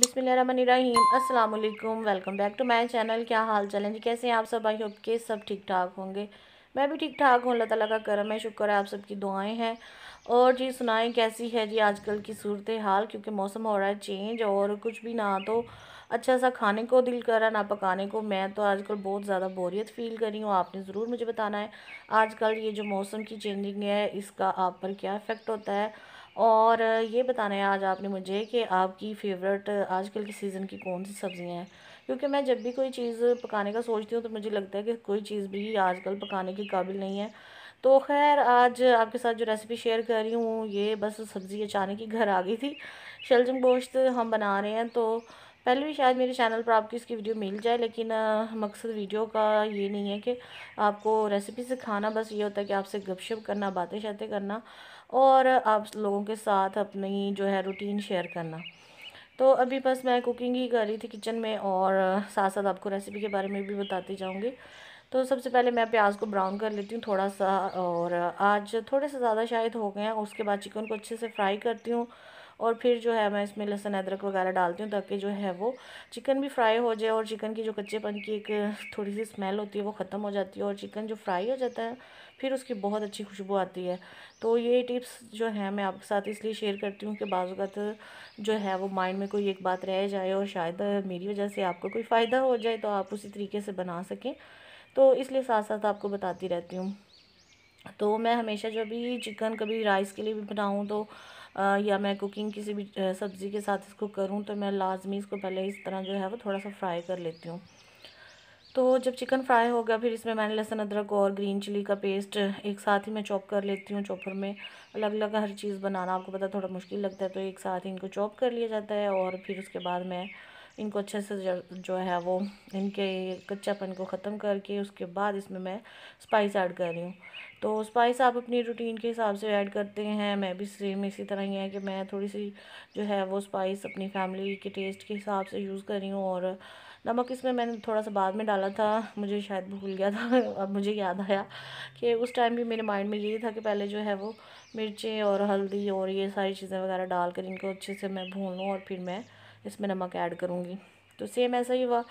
बिसमीम अल्लाम welcome back to my channel क्या हाल चाल है जी कैसे हैं आप सब आई होप के सब ठीक ठाक होंगे मैं भी ठीक ठाक हूँ अल्लाह ताला का करम है शुक्र है आप सबकी दुआएं हैं और जी सुनाएं कैसी है जी आजकल की सूरत हाल क्योंकि मौसम हो रहा है चेंज और कुछ भी ना तो अच्छा सा खाने को दिल कर रहा ना पकाने को मैं तो आजकल बहुत ज़्यादा बोरियत फील कर रही हूँ आपने ज़रूर मुझे बताना है आजकल ये जो मौसम की चेंजिंग है इसका आप पर क्या इफ़ेक्ट होता है और ये बताना है आज आपने मुझे कि आपकी फेवरेट आजकल के सीज़न की कौन सी सब्ज़ियाँ हैं क्योंकि मैं जब भी कोई चीज़ पकाने का सोचती हूँ तो मुझे लगता है कि कोई चीज़ भी आजकल पकाने के काबिल नहीं है तो खैर आज आपके साथ जो रेसिपी शेयर कर रही हूँ ये बस सब्ज़ी अचानक ही घर आ गई थी शलजम गोश्त हम बना रहे हैं तो पहले भी शायद मेरे चैनल पर आपकी इसकी वीडियो मिल जाए लेकिन मकसद वीडियो का ये नहीं है कि आपको रेसिपी सिखाना बस ये होता है कि आपसे गपशप करना बातें शातें करना और आप लोगों के साथ अपनी जो है रूटीन शेयर करना तो अभी बस मैं कुकिंग ही कर रही थी किचन में और साथ साथ आपको रेसिपी के बारे में भी बताती जाऊँगी तो सबसे पहले मैं प्याज को ब्राउन कर लेती हूँ थोड़ा सा और आज थोड़े से ज़्यादा शायद हो गए हैं उसके बाद चिकन को अच्छे से फ्राई करती हूँ और फिर जो है मैं इसमें लहसुन अदरक वगैरह डालती हूँ ताकि जो है वो चिकन भी फ्राई हो जाए और चिकन की जो कच्चेपन की एक थोड़ी सी स्मेल होती है वो ख़त्म हो जाती है और चिकन जो फ्राई हो जाता है फिर उसकी बहुत अच्छी खुशबू आती है तो ये टिप्स जो है मैं आपके साथ इसलिए शेयर करती हूँ कि बाज़ात जो है वो माइंड में कोई एक बात रह जाए और शायद मेरी वजह से आपको कोई फ़ायदा हो जाए तो आप उसी तरीके से बना सकें तो इसलिए साथ साथ आपको बताती रहती हूँ तो मैं हमेशा जब भी चिकन कभी राइस के लिए भी बनाऊँ तो या मैं कुकिंग किसी भी सब्ज़ी के साथ इसको करूँ तो मैं लाजमी इसको पहले इस तरह जो है वो थोड़ा सा फ्राई कर लेती हूँ तो जब चिकन फ्राई हो गया फिर इसमें मैंने लहसुन अदरक और ग्रीन चिली का पेस्ट एक साथ ही मैं चॉप कर लेती हूँ चॉपर में अलग अलग हर चीज़ बनाना आपको पता थोड़ा मुश्किल लगता है तो एक साथ ही इनको चॉप कर लिया जाता है और फिर उसके बाद मैं इनको अच्छे से जो है वो इनके कच्चापन को ख़त्म करके उसके बाद इसमें मैं स्पाइस ऐड कर रही हूँ तो स्पाइस आप अपनी रूटीन के हिसाब से ऐड करते हैं मैं भी सेम इसी तरह ही है कि मैं थोड़ी सी जो है वो स्पाइस अपनी फैमिली के टेस्ट के हिसाब से यूज़ कर रही हूँ और नमक इसमें मैंने थोड़ा सा बाद में डाला था मुझे शायद भूल गया था अब मुझे याद आया कि उस टाइम भी मेरे माइंड में यही था कि पहले जो है वो मिर्चें और हल्दी और ये सारी चीज़ें वगैरह डालकर इनको अच्छे से मैं भून लूँ और फिर मैं इसमें नमक ऐड करूँगी तो सेम ऐसा ही हुआ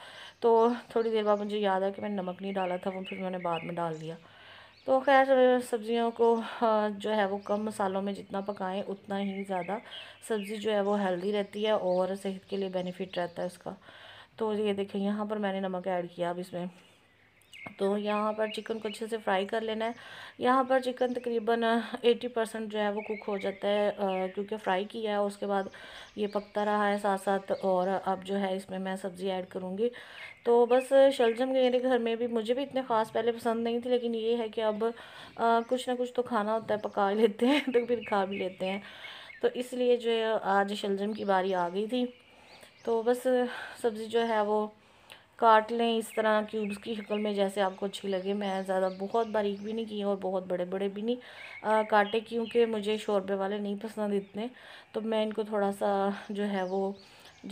तो थोड़ी देर बाद मुझे याद है कि मैंने नमक नहीं डाला था वो फिर मैंने बाद में डाल दिया तो खैर सब्ज़ियों को जो है वो कम मसालों में जितना पकाएं उतना ही ज़्यादा सब्ज़ी जो है वो हेल्दी रहती है और सेहत के लिए बेनिफिट रहता है उसका तो ये देखें यहाँ पर मैंने नमक ऐड किया अब इसमें तो यहाँ पर चिकन को अच्छे से फ्राई कर लेना है यहाँ पर चिकन तकरीबन एटी परसेंट जो है वो कुक हो जाता है क्योंकि फ़्राई किया है उसके बाद ये पकता रहा है साथ साथ और अब जो है इसमें मैं सब्ज़ी ऐड करूँगी तो बस शलजम मेरे घर में भी मुझे भी इतने ख़ास पहले पसंद नहीं थी लेकिन ये है कि अब आ, कुछ ना कुछ तो खाना होता है पका लेते हैं तो फिर खा भी लेते हैं तो इसलिए जो है आज शलजम की बारी आ गई थी तो बस सब्ज़ी जो है वो काट लें इस तरह क्यूब्स की शक्ल में जैसे आपको अच्छी लगे मैं ज़्यादा बहुत बारीक भी नहीं की और बहुत बड़े बड़े भी नहीं आ, काटे क्योंकि मुझे शोरबे वाले नहीं पसंद इतने तो मैं इनको थोड़ा सा जो है वो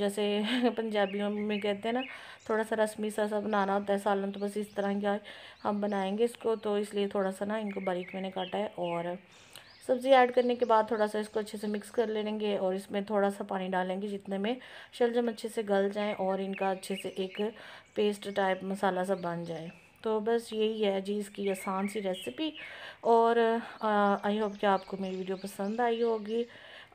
जैसे पंजाबियों में कहते हैं ना थोड़ा सा रस्मी सा सा बनाना होता है सालन तो बस इस तरह का हम बनाएंगे इसको तो इसलिए थोड़ा सा ना इनको बारीक मैंने काटा है और सब्ज़ी ऐड करने के बाद थोड़ा सा इसको अच्छे से मिक्स कर लेंगे और इसमें थोड़ा सा पानी डालेंगे जितने में शलजम अच्छे से गल जाएँ और इनका अच्छे से एक पेस्ट टाइप मसाला सा बन जाए तो बस यही है जी इसकी आसान सी रेसिपी और आई होप कि आपको मेरी वीडियो पसंद आई होगी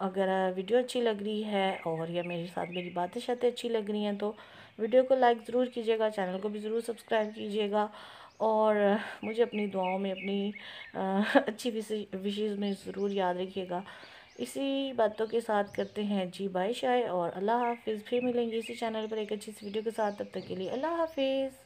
अगर वीडियो अच्छी लग रही है और या मेरे साथ मेरी बातें शातें अच्छी लग रही हैं तो वीडियो को लाइक ज़रूर कीजिएगा चैनल को भी ज़रूर सब्सक्राइब कीजिएगा और मुझे अपनी दुआओं में अपनी अच्छी विशेष में ज़रूर याद रखिएगा इसी बातों के साथ करते हैं जी बाय शाय और अल्लाह हाफिज़ फिर मिलेंगे इसी चैनल पर एक अच्छी सी वीडियो के साथ तब तक के लिए अल्लाह हाफिज़